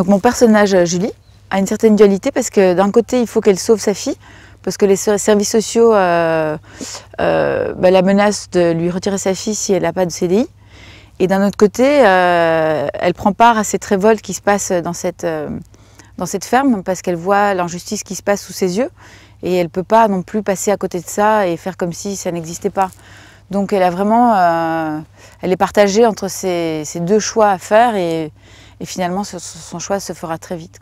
Donc mon personnage euh, Julie a une certaine dualité parce que d'un côté il faut qu'elle sauve sa fille parce que les services sociaux euh, euh, bah, la menacent de lui retirer sa fille si elle n'a pas de CDI. Et d'un autre côté, elle prend part à cette révolte qui se passe dans cette, dans cette ferme parce qu'elle voit l'injustice qui se passe sous ses yeux et elle ne peut pas non plus passer à côté de ça et faire comme si ça n'existait pas. Donc elle a vraiment, elle est partagée entre ces, ces deux choix à faire et, et finalement, son choix se fera très vite.